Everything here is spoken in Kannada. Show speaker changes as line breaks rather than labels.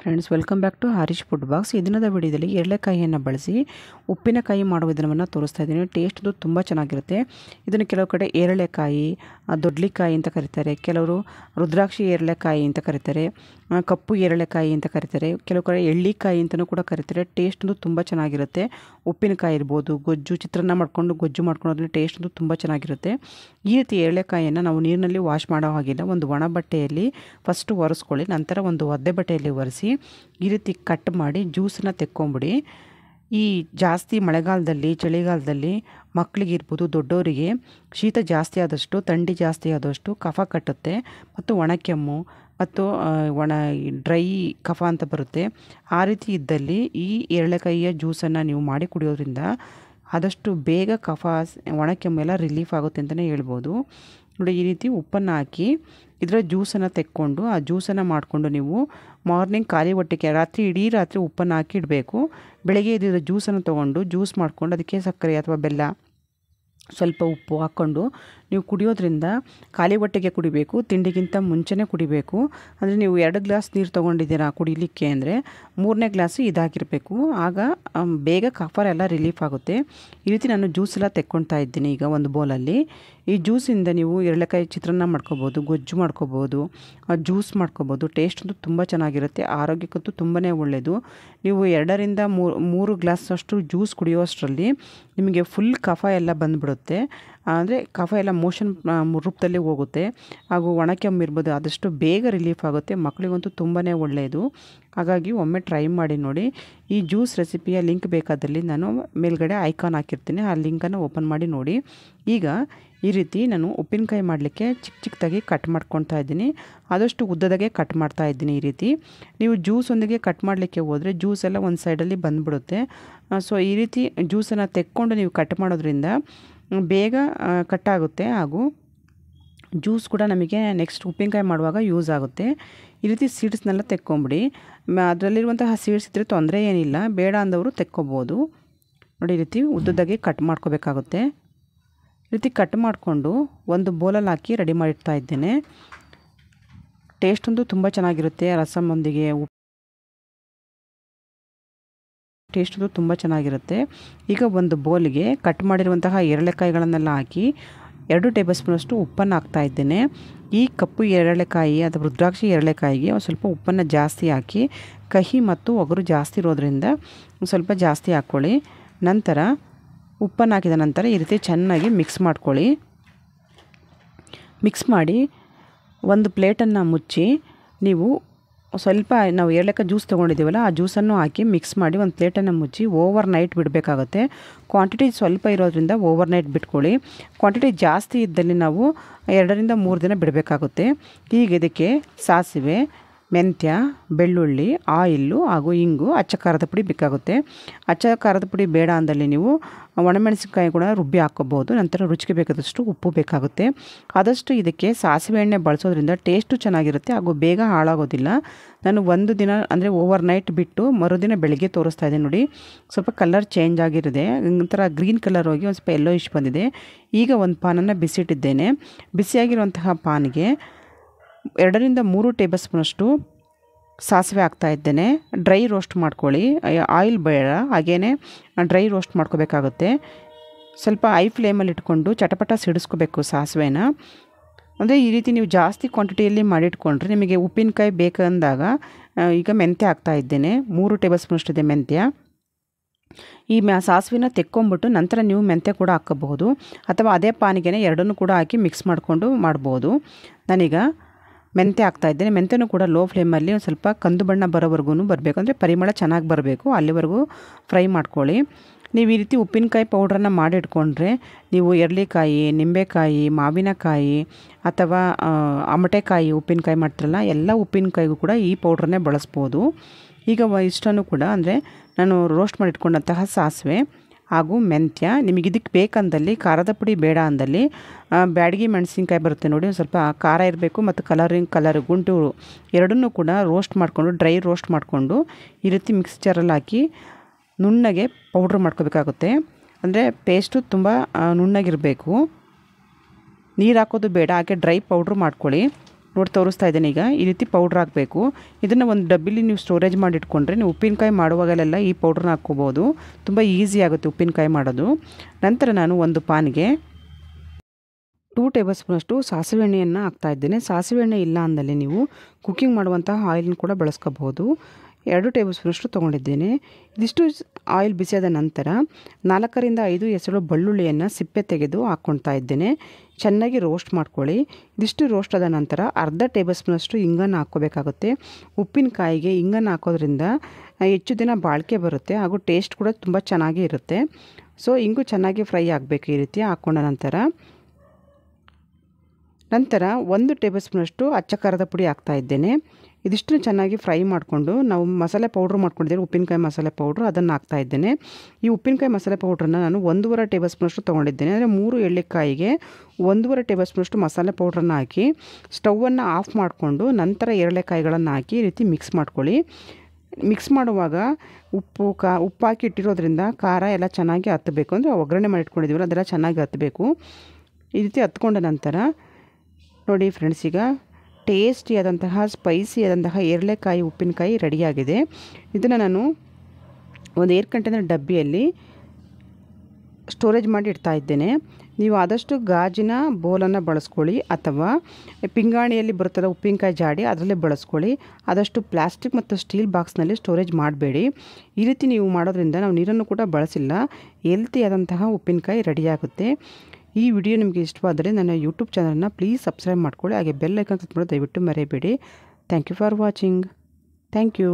friends welcome back to Harish food box ಈ ದಿನದ ವಿಡಿಯೋದಲ್ಲಿ ಎರಳೆಕಾಯಿಯನ್ನು ಬಳಸಿ ಉಪ್ಪಿನಕಾಯಿ ಮಾಡುವ ವಿಧಾನವನ್ನು ತೋರಿಸ್ತಾ ಇದ್ದೀನಿ ಟೇಸ್ಟ್ದು ತುಂಬ ಚೆನ್ನಾಗಿರುತ್ತೆ ಇದನ್ನು ಕೆಲವು ಕಡೆ ಏರಳೆಕಾಯಿ ದೊಡ್ಲಿಕಾಯಿ ಅಂತ ಕರೀತಾರೆ ಕೆಲವರು ರುದ್ರಾಕ್ಷಿ ಏರಳೆಕಾಯಿ ಅಂತ ಕರೀತಾರೆ ಕಪ್ಪು ಏರಳೆಕಾಯಿ ಅಂತ ಕರೀತಾರೆ ಕೆಲವು ಕಡೆ ಎಳ್ಳಿಕಾಯಿ ಅಂತಲೂ ಕೂಡ ಕರೀತಾರೆ ಟೇಸ್ಟ್ದು ತುಂಬ ಚೆನ್ನಾಗಿರುತ್ತೆ ಉಪ್ಪಿನಕಾಯಿ ಇರ್ಬೋದು ಗೊಜ್ಜು ಚಿತ್ರಾನ್ನ ಮಾಡಿಕೊಂಡು ಗೊಜ್ಜು ಮಾಡ್ಕೊಂಡು ಅದನ್ನು ಟೇಸ್ಟ್ದು ತುಂಬ ಚೆನ್ನಾಗಿರುತ್ತೆ ಈ ರೀತಿ ಏರಳೆಕಾಯಿಯನ್ನು ನಾವು ನೀರಿನಲ್ಲಿ ವಾಶ್ ಮಾಡೋ ಹಾಗಿಲ್ಲ ಒಂದು ಒಣ ಬಟ್ಟೆಯಲ್ಲಿ ಫಸ್ಟ್ ಒರೆಸ್ಕೊಳ್ಳಿ ನಂತರ ಒಂದು ಒದ್ದೆ ಬಟ್ಟೆಯಲ್ಲಿ ಒರೆಸಿ ಈ ರೀತಿ ಕಟ್ ಮಾಡಿ ಜ್ಯೂಸನ್ನ ತೆಕ್ಕೊಂಬಿಡಿ ಈ ಜಾಸ್ತಿ ಮಳೆಗಾಲದಲ್ಲಿ ಚಳಿಗಾಲದಲ್ಲಿ ಮಕ್ಕಳಿಗೆ ಇರ್ಬೋದು ದೊಡ್ಡವರಿಗೆ ಶೀತ ಜಾಸ್ತಿ ಆದಷ್ಟು ಥಂಡಿ ಜಾಸ್ತಿ ಆದಷ್ಟು ಕಫ ಕಟ್ಟುತ್ತೆ ಮತ್ತು ಕೆಮ್ಮು ಮತ್ತು ಒಣ ಡ್ರೈ ಕಫ ಅಂತ ಬರುತ್ತೆ ಆ ರೀತಿ ಇದ್ದಲ್ಲಿ ಈ ಎರಳೆಕಾಯಿಯ ಜ್ಯೂಸನ್ನು ನೀವು ಮಾಡಿ ಕುಡಿಯೋದ್ರಿಂದ ಆದಷ್ಟು ಬೇಗ ಕಫ ಒಣಕೆಮ್ಮೆಲ್ಲ ರಿಲೀಫ್ ಆಗುತ್ತೆ ಅಂತಲೇ ಹೇಳ್ಬೋದು ನೋಡಿ ಈ ರೀತಿ ಉಪ್ಪನ್ನು ಹಾಕಿ ಇದರ ಜ್ಯೂಸನ್ನು ತೆಕ್ಕೊಂಡು ಆ ಜ್ಯೂಸನ್ನು ಮಾಡಿಕೊಂಡು ನೀವು ಮಾರ್ನಿಂಗ್ ಖಾಲಿ ಹೊಟ್ಟೆಗೆ ರಾತ್ರಿ ಇಡೀ ರಾತ್ರಿ ಉಪ್ಪನ್ನು ಹಾಕಿ ಇಡಬೇಕು ಬೆಳಗ್ಗೆ ಇದರ ಜ್ಯೂಸನ್ನು ತೊಗೊಂಡು ಜ್ಯೂಸ್ ಮಾಡಿಕೊಂಡು ಅದಕ್ಕೆ ಸಕ್ಕರೆ ಅಥವಾ ಬೆಲ್ಲ ಸ್ವಲ್ಪ ಉಪ್ಪು ಹಾಕ್ಕೊಂಡು ನೀವು ಕುಡಿಯೋದ್ರಿಂದ ಖಾಲಿ ಹೊಟ್ಟೆಗೆ ಕುಡಿಬೇಕು ತಿಂಡಿಗಿಂತ ಮುಂಚೆನೇ ಕುಡಿಬೇಕು ಅಂದರೆ ನೀವು ಎರಡು ಗ್ಲಾಸ್ ನೀರು ತೊಗೊಂಡಿದ್ದೀರಾ ಕುಡಿಲಿಕ್ಕೆ ಅಂದರೆ ಮೂರನೇ ಗ್ಲಾಸು ಇದಾಗಿರಬೇಕು ಆಗ ಬೇಗ ಕಫರ್ ಎಲ್ಲ ರಿಲೀಫ್ ಆಗುತ್ತೆ ಈ ರೀತಿ ನಾನು ಜ್ಯೂಸ್ ಎಲ್ಲ ತೆಕ್ಕೊಳ್ತಾ ಇದ್ದೀನಿ ಈಗ ಒಂದು ಬೌಲಲ್ಲಿ ಈ ಜ್ಯೂಸಿಂದ ನೀವು ಎರಳೆಕಾಯಿ ಚಿತ್ರಾನ್ನ ಮಾಡ್ಕೋಬೋದು ಗೊಜ್ಜು ಮಾಡ್ಕೋಬೋದು ಜ್ಯೂಸ್ ಮಾಡ್ಕೋಬೋದು ಟೇಸ್ಟ್ ಅಂತೂ ತುಂಬ ಚೆನ್ನಾಗಿರುತ್ತೆ ಆರೋಗ್ಯಕ್ಕಂತೂ ತುಂಬಾ ಒಳ್ಳೆಯದು ನೀವು ಎರಡರಿಂದ ಮೂರು ಮೂರು ಗ್ಲಾಸ್ ಅಷ್ಟು ಜ್ಯೂಸ್ ಅಷ್ಟರಲ್ಲಿ ನಿಮಗೆ ಫುಲ್ ಕಫ ಎಲ್ಲ ಬಂದ್ಬಿಡುತ್ತೆ করতে ಅಂದರೆ ಕಫ ಎಲ್ಲ ಮೋಷನ್ ರೂಪದಲ್ಲಿ ಹೋಗುತ್ತೆ ಹಾಗೂ ಒಣ ಕೆಮ್ಮು ಇರ್ಬೋದು ಆದಷ್ಟು ಬೇಗ ರಿಲೀಫ್ ಆಗುತ್ತೆ ಮಕ್ಕಳಿಗಂತೂ ತುಂಬಾ ಒಳ್ಳೆಯದು ಹಾಗಾಗಿ ಒಮ್ಮೆ ಟ್ರೈ ಮಾಡಿ ನೋಡಿ ಈ ಜ್ಯೂಸ್ ರೆಸಿಪಿಯ ಲಿಂಕ್ ಬೇಕಾದಲ್ಲಿ ನಾನು ಮೇಲ್ಗಡೆ ಐಕಾನ್ ಹಾಕಿರ್ತೀನಿ ಆ ಲಿಂಕನ್ನು ಓಪನ್ ಮಾಡಿ ನೋಡಿ ಈಗ ಈ ರೀತಿ ನಾನು ಉಪ್ಪಿನಕಾಯಿ ಮಾಡಲಿಕ್ಕೆ ಚಿಕ್ಕ ಚಿಕ್ಕದಾಗಿ ಕಟ್ ಮಾಡ್ಕೊಳ್ತಾ ಇದ್ದೀನಿ ಆದಷ್ಟು ಉದ್ದದಾಗೆ ಕಟ್ ಮಾಡ್ತಾ ಇದ್ದೀನಿ ಈ ರೀತಿ ನೀವು ಜ್ಯೂಸ್ ಒಂದಿಗೆ ಕಟ್ ಮಾಡಲಿಕ್ಕೆ ಹೋದರೆ ಜ್ಯೂಸ್ ಎಲ್ಲ ಒಂದು ಸೈಡಲ್ಲಿ ಬಂದುಬಿಡುತ್ತೆ ಸೊ ಈ ರೀತಿ ಜ್ಯೂಸನ್ನು ತೆಕ್ಕೊಂಡು ನೀವು ಕಟ್ ಮಾಡೋದ್ರಿಂದ ಬೇಗ ಕಟ್ಟಾಗುತ್ತೆ ಹಾಗೂ ಜ್ಯೂಸ್ ಕೂಡ ನಮಗೆ ನೆಕ್ಸ್ಟ್ ಉಪ್ಪಿನಕಾಯಿ ಮಾಡುವಾಗ ಯೂಸ್ ಆಗುತ್ತೆ ಈ ರೀತಿ ಸೀಡ್ಸ್ನೆಲ್ಲ ತೆಕ್ಕೊಂಬಿಡಿ ಅದರಲ್ಲಿರುವಂತಹ ಸೀಡ್ಸ್ ಇದ್ದರೆ ತೊಂದರೆ ಏನಿಲ್ಲ ಬೇಡ ಅಂದವರು ತೆಕ್ಕೊಬೋದು ನೋಡಿ ಈ ರೀತಿ ಉದ್ದದಾಗಿ ಕಟ್ ಮಾಡ್ಕೋಬೇಕಾಗುತ್ತೆ ಈ ರೀತಿ ಕಟ್ ಮಾಡಿಕೊಂಡು ಒಂದು ಬೋಲಲ್ಲಿ ಹಾಕಿ ರೆಡಿ ಮಾಡಿಡ್ತಾ ಇದ್ದೇನೆ ಒಂದು ತುಂಬ ಚೆನ್ನಾಗಿರುತ್ತೆ ರಸಮ್ಮೊಂದಿಗೆ ಟೇಸ್ಟು ತುಂಬ ಚೆನ್ನಾಗಿರುತ್ತೆ ಈಗ ಒಂದು ಬೌಲ್ಗೆ ಕಟ್ ಮಾಡಿರುವಂತಹ ಎರಳೆಕಾಯಿಗಳನ್ನೆಲ್ಲ ಹಾಕಿ ಎರಡು ಟೇಬಲ್ ಸ್ಪೂನಷ್ಟು ಉಪ್ಪನ್ನು ಹಾಕ್ತಾ ಇದ್ದೇನೆ ಈ ಕಪ್ಪು ಎರಳೆಕಾಯಿ ಅಥವಾ ರುದ್ರಾಕ್ಷಿ ಎರಳೆಕಾಯಿಗೆ ಒಂದು ಸ್ವಲ್ಪ ಉಪ್ಪನ್ನು ಜಾಸ್ತಿ ಹಾಕಿ ಕಹಿ ಮತ್ತು ಒಗರು ಜಾಸ್ತಿ ಇರೋದ್ರಿಂದ ಸ್ವಲ್ಪ ಜಾಸ್ತಿ ಹಾಕ್ಕೊಳ್ಳಿ ನಂತರ ಉಪ್ಪನ್ನು ಹಾಕಿದ ನಂತರ ಈ ರೀತಿ ಚೆನ್ನಾಗಿ ಮಿಕ್ಸ್ ಮಾಡ್ಕೊಳ್ಳಿ ಮಿಕ್ಸ್ ಮಾಡಿ ಒಂದು ಪ್ಲೇಟನ್ನು ಮುಚ್ಚಿ ನೀವು ಸ್ವಲ್ಪ ನಾವು ಏಲಕ್ಕ ಜ್ಯೂಸ್ ತೊಗೊಂಡಿದ್ದೀವಲ್ಲ ಆ ಜ್ಯೂಸನ್ನು ಹಾಕಿ ಮಿಕ್ಸ್ ಮಾಡಿ ಒಂದು ಪ್ಲೇಟನ್ನು ಮುಚ್ಚಿ ಓವರ್ ನೈಟ್ ಬಿಡಬೇಕಾಗುತ್ತೆ ಕ್ವಾಂಟಿಟಿ ಸ್ವಲ್ಪ ಇರೋದ್ರಿಂದ ಓವರ್ ನೈಟ್ ಬಿಟ್ಕೊಳ್ಳಿ ಕ್ವಾಂಟಿಟಿ ಜಾಸ್ತಿ ಇದ್ದಲ್ಲಿ ನಾವು ಎರಡರಿಂದ ಮೂರು ದಿನ ಬಿಡಬೇಕಾಗುತ್ತೆ ಈಗ ಇದಕ್ಕೆ ಸಾಸಿವೆ ಮೆಂತ್ಯ ಬೆಳ್ಳುಳ್ಳಿ ಆಯಿಲ್ಲು ಹಾಗೂ ಇಂಗು ಅಚ್ಚ ಖಾರದ ಪುಡಿ ಬೇಕಾಗುತ್ತೆ ಅಚ್ಚ ಖಾರದ ಪುಡಿ ಬೇಡ ಅಂದಲ್ಲಿ ನೀವು ಒಣಮೆಣಸಿನ್ಕಾಯಿ ಕೂಡ ರುಬ್ಬಿ ಹಾಕೋಬಹುದು ನಂತರ ರುಚಿಗೆ ಬೇಕಾದಷ್ಟು ಉಪ್ಪು ಬೇಕಾಗುತ್ತೆ ಆದಷ್ಟು ಇದಕ್ಕೆ ಸಾಸಿವೆ ಎಣ್ಣೆ ಬಳಸೋದ್ರಿಂದ ಟೇಸ್ಟು ಚೆನ್ನಾಗಿರುತ್ತೆ ಹಾಗೂ ಬೇಗ ಹಾಳಾಗೋದಿಲ್ಲ ನಾನು ಒಂದು ದಿನ ಅಂದರೆ ಓವರ್ ನೈಟ್ ಬಿಟ್ಟು ಮರುದಿನ ಬೆಳಗ್ಗೆ ತೋರಿಸ್ತಾ ಇದ್ದೆ ನೋಡಿ ಸ್ವಲ್ಪ ಕಲರ್ ಚೇಂಜ್ ಆಗಿರಿದೆ ನಂತರ ಗ್ರೀನ್ ಕಲರ್ ಹೋಗಿ ಒಂದು ಸ್ವಲ್ಪ ಎಲ್ಲೋ ಇಶ್ ಬಂದಿದೆ ಈಗ ಒಂದು ಪಾನನ್ನು ಬಿಸಿಟ್ಟಿದ್ದೇನೆ ಬಿಸಿಯಾಗಿರುವಂತಹ ಪಾನಿಗೆ ಎರಡರಿಂದ ಮೂರು ಟೇಬಲ್ ಸ್ಪೂನಷ್ಟು ಸಾಸಿವೆ ಹಾಕ್ತಾ ಇದ್ದೇನೆ ಡ್ರೈ ರೋಸ್ಟ್ ಮಾಡ್ಕೊಳ್ಳಿ ಆಯಿಲ್ ಬೇಡ ಹಾಗೇ ಡ್ರೈ ರೋಸ್ಟ್ ಮಾಡ್ಕೋಬೇಕಾಗುತ್ತೆ ಸ್ವಲ್ಪ ಐ ಫ್ಲೇಮಲ್ಲಿ ಇಟ್ಕೊಂಡು ಚಟಪಟ ಸಿಡಿಸ್ಕೋಬೇಕು ಸಾಸಿವೆನ ಅಂದರೆ ಈ ರೀತಿ ನೀವು ಜಾಸ್ತಿ ಕ್ವಾಂಟಿಟಿಯಲ್ಲಿ ಮಾಡಿಟ್ಕೊಂಡ್ರೆ ನಿಮಗೆ ಉಪ್ಪಿನಕಾಯಿ ಬೇಕಂದಾಗ ಈಗ ಮೆಂತ್ಯ ಹಾಕ್ತಾ ಇದ್ದೇನೆ ಮೂರು ಟೇಬಲ್ ಸ್ಪೂನಷ್ಟಿದೆ ಮೆಂತ್ಯ ಈ ಮ್ಯಾ ಸಾಸಿವೆನ ತೆಕ್ಕೊಂಬಿಟ್ಟು ನಂತರ ನೀವು ಮೆಂತ್ಯ ಕೂಡ ಹಾಕಬಹುದು ಅಥವಾ ಅದೇ ಪಾನಿಗೆನೇ ಎರಡನ್ನೂ ಕೂಡ ಹಾಕಿ ಮಿಕ್ಸ್ ಮಾಡಿಕೊಂಡು ಮಾಡ್ಬೋದು ನಾನೀಗ ಮೆಂತೆ ಹಾಕ್ತಾ ಇದ್ದೇನೆ ಮೆಂತೆನೂ ಕೂಡ ಲೋ ಫ್ಲೇಮಲ್ಲಿ ಒಂದು ಸ್ವಲ್ಪ ಕಂದು ಬಣ್ಣ ಬರೋವರೆಗೂ ಬರಬೇಕು ಅಂದರೆ ಪರಿಮಳ ಚೆನ್ನಾಗಿ ಬರಬೇಕು ಅಲ್ಲಿವರೆಗೂ ಫ್ರೈ ಮಾಡ್ಕೊಳ್ಳಿ ನೀವು ಈ ರೀತಿ ಉಪ್ಪಿನಕಾಯಿ ಪೌಡ್ರನ್ನು ಮಾಡಿಟ್ಕೊಂಡ್ರೆ ನೀವು ಎರಳಿಕಾಯಿ ನಿಂಬೆಕಾಯಿ ಮಾವಿನಕಾಯಿ ಅಥವಾ ಅಮಟೆಕಾಯಿ ಉಪ್ಪಿನಕಾಯಿ ಮಾಡ್ತಿರಲ್ಲ ಎಲ್ಲ ಉಪ್ಪಿನಕಾಯಿಗೂ ಕೂಡ ಈ ಪೌಡ್ರನ್ನೇ ಬಳಸ್ಬೋದು ಈಗ ಇಷ್ಟನೂ ಕೂಡ ಅಂದರೆ ನಾನು ರೋಸ್ಟ್ ಮಾಡಿಟ್ಕೊಂಡಂತಹ ಸಾಸಿವೆ ಹಾಗೂ ಮೆಂತ್ಯ ನಿಮಗೆ ಇದಕ್ಕೆ ಬೇಕಂದಲ್ಲಿ ಖಾರದ ಪುಡಿ ಬೇಡ ಅಂದಲ್ಲಿ ಬ್ಯಾಡಗಿ ಮೆಣಸಿನ್ಕಾಯಿ ಬರುತ್ತೆ ನೋಡಿ ಒಂದು ಸ್ವಲ್ಪ ಖಾರ ಇರಬೇಕು ಮತ್ತು ಕಲರಿಂಗ್ ಕಲರ್ ಗುಂಟು ಎರಡನ್ನೂ ಕೂಡ ರೋಸ್ಟ್ ಮಾಡಿಕೊಂಡು ಡ್ರೈ ರೋಸ್ಟ್ ಮಾಡಿಕೊಂಡು ಈ ರೀತಿ ಮಿಕ್ಸ್ಚರಲ್ಲಿ ಹಾಕಿ ನುಣ್ಣಗೆ ಪೌಡ್ರ್ ಮಾಡ್ಕೋಬೇಕಾಗುತ್ತೆ ಅಂದರೆ ಪೇಸ್ಟು ತುಂಬ ನುಣ್ಣಗಿರಬೇಕು ನೀರು ಹಾಕೋದು ಬೇಡ ಹಾಗೆ ಡ್ರೈ ಪೌಡ್ರ್ ಮಾಡ್ಕೊಳ್ಳಿ ನೋಡಿ ತೋರಿಸ್ತಾ ಇದ್ದೀನಿ ಈಗ ಈ ರೀತಿ ಪೌಡ್ರ್ ಹಾಕಬೇಕು ಇದನ್ನು ಒಂದು ಡಬ್ಬಿಲಿ ನೀವು ಸ್ಟೋರೇಜ್ ಮಾಡಿಟ್ಕೊಂಡ್ರೆ ನೀವು ಉಪ್ಪಿನಕಾಯಿ ಮಾಡುವಾಗಲೆಲ್ಲ ಈ ಪೌಡ್ರನ್ನ ಹಾಕ್ಕೋಬೋದು ತುಂಬ ಈಸಿ ಆಗುತ್ತೆ ಉಪ್ಪಿನಕಾಯಿ ಮಾಡೋದು ನಂತರ ನಾನು ಒಂದು ಪಾನ್ಗೆ ಟೂ ಟೇಬಲ್ ಸ್ಪೂನಷ್ಟು ಸಾಸಿವೆ ಎಣ್ಣೆಯನ್ನು ಹಾಕ್ತಾ ಇದ್ದೇನೆ ಸಾಸಿವೆ ಎಣ್ಣೆ ಇಲ್ಲ ಅಂದಲ್ಲಿ ನೀವು ಕುಕ್ಕಿಂಗ್ ಮಾಡುವಂತಹ ಆಯಿಲ್ನ ಕೂಡ ಬಳಸ್ಕೋಬೋದು ಎರಡು ಟೇಬಲ್ ಸ್ಪೂನಷ್ಟು ತೊಗೊಂಡಿದ್ದೇನೆ ಇದಿಷ್ಟು ಆಯಿಲ್ ಬಿಸಿಯಾದ ನಂತರ ನಾಲ್ಕರಿಂದ ಐದು ಹೆಸರು ಬಳ್ಳುಳ್ಳಿಯನ್ನು ಸಿಪ್ಪೆ ತೆಗೆದು ಹಾಕ್ಕೊಳ್ತಾ ಇದ್ದೇನೆ ಚೆನ್ನಾಗಿ ರೋಸ್ಟ್ ಮಾಡ್ಕೊಳ್ಳಿ ಇದಿಷ್ಟು ರೋಸ್ಟ್ ಆದ ನಂತರ ಅರ್ಧ ಟೇಬಲ್ ಸ್ಪೂನಷ್ಟು ಹಿಂಗನ್ನು ಹಾಕ್ಕೋಬೇಕಾಗುತ್ತೆ ಉಪ್ಪಿನಕಾಯಿಗೆ ಹಿಂಗನ್ನು ಹಾಕೋದ್ರಿಂದ ಹೆಚ್ಚು ದಿನ ಬಾಳಿಕೆ ಬರುತ್ತೆ ಹಾಗೂ ಟೇಸ್ಟ್ ಕೂಡ ತುಂಬ ಚೆನ್ನಾಗಿ ಇರುತ್ತೆ ಸೊ ಇಂಗು ಚೆನ್ನಾಗಿ ಫ್ರೈ ಆಗಬೇಕು ಈ ರೀತಿ ಹಾಕ್ಕೊಂಡ ನಂತರ ನಂತರ ಒಂದು ಟೇಬಲ್ ಸ್ಪೂನಷ್ಟು ಅಚ್ಚ ಖಾರದ ಪುಡಿ ಹಾಕ್ತಾ ಇದ್ದೇನೆ ಇದಿಷ್ಟು ಚೆನ್ನಾಗಿ ಫ್ರೈ ಮಾಡಿಕೊಂಡು ನಾವು ಮಸಾಲೆ ಪೌಡ್ರ್ ಮಾಡ್ಕೊಂಡಿದ್ದೀವಿ ಉಪ್ಪಿನಕಾಯಿ ಮಸಾಲೆ ಪೌಡ್ರ್ ಅದನ್ನು ಹಾಕ್ತಾ ಇದ್ದೇನೆ ಈ ಉಪ್ಪಿನಕಾಯಿ ಮಸಾಲೆ ಪೌಡ್ರನ್ನ ನಾನು ಒಂದೂವರೆ ಟೇಬಲ್ ಸ್ಪೂನಷ್ಟು ತೊಗೊಂಡಿದ್ದೇನೆ ಅಂದರೆ ಮೂರು ಎಳ್ಳಿಕಾಯಿಗೆ ಒಂದೂವರೆ ಟೇಬಲ್ ಸ್ಪೂನಷ್ಟು ಮಸಾಲೆ ಪೌಡ್ರನ್ನ ಹಾಕಿ ಸ್ಟವನ್ನು ಆಫ್ ಮಾಡಿಕೊಂಡು ನಂತರ ಎರಳೆಕಾಯಿಗಳನ್ನು ಹಾಕಿ ಈ ರೀತಿ ಮಿಕ್ಸ್ ಮಾಡ್ಕೊಳ್ಳಿ ಮಿಕ್ಸ್ ಮಾಡುವಾಗ ಉಪ್ಪು ಕಾ ಉಪ್ಪಾಕಿ ಹಾಕಿ ಇಟ್ಟಿರೋದ್ರಿಂದ ಖಾರ ಎಲ್ಲ ಚೆನ್ನಾಗಿ ಹತ್ತಬೇಕು ಅಂದರೆ ಒಗ್ಗರಣೆ ಮಾಡಿಟ್ಕೊಂಡಿದ್ದೀವಲ್ಲ ಅದೆಲ್ಲ ಚೆನ್ನಾಗಿ ಹತ್ತಬೇಕು ಈ ರೀತಿ ಹತ್ಕೊಂಡ ನಂತರ ನೋಡಿ ಫ್ರೆಂಡ್ಸ್ ಈಗ ಟೇಸ್ಟಿಯಾದಂತಹ ಸ್ಪೈಸಿಯಾದಂತಹ ಎರಳೆಕಾಯಿ ಉಪ್ಪಿನಕಾಯಿ ರೆಡಿಯಾಗಿದೆ ಇದನ್ನು ನಾನು ಒಂದು ಏರ್ ಕಂಟೈನರ್ ಡಬ್ಬಿಯಲ್ಲಿ ಸ್ಟೋರೇಜ್ ಮಾಡಿ ಇಡ್ತಾ ಇದ್ದೇನೆ ನೀವು ಆದಷ್ಟು ಗಾಜಿನ ಬೋಲನ್ನು ಬಳಸ್ಕೊಳ್ಳಿ ಅಥವಾ ಪಿಂಗಾಣಿಯಲ್ಲಿ ಬರುತ್ತಲ್ಲ ಉಪ್ಪಿನಕಾಯಿ ಜಾಡಿ ಅದರಲ್ಲೇ ಬಳಸ್ಕೊಳ್ಳಿ ಆದಷ್ಟು ಪ್ಲಾಸ್ಟಿಕ್ ಮತ್ತು ಸ್ಟೀಲ್ ಬಾಕ್ಸ್ನಲ್ಲಿ ಸ್ಟೋರೇಜ್ ಮಾಡಬೇಡಿ ಈ ರೀತಿ ನೀವು ಮಾಡೋದ್ರಿಂದ ನಾವು ನೀರನ್ನು ಕೂಡ ಬಳಸಿಲ್ಲ ಹೆಲ್ತಿಯಾದಂತಹ ಉಪ್ಪಿನಕಾಯಿ ರೆಡಿಯಾಗುತ್ತೆ ಈ ವಿಡಿಯೋ ನಿಮಗೆ ಇಷ್ಟವಾದರೆ ನನ್ನ ಯೂಟ್ಯೂಬ್ ಚಾನಲ್ನ ಪ್ಲೀಸ್ ಸಬ್ಸ್ಕ್ರೈಬ್ ಮಾಡ್ಕೊಳ್ಳಿ ಹಾಗೆ ಬೆಲ್ ಐಕನ್ ಕ್ಲಿಕ್ ಮಾಡಿ ದಯವಿಟ್ಟು ಮರೆಯಬೇಡಿ thank you for watching thank you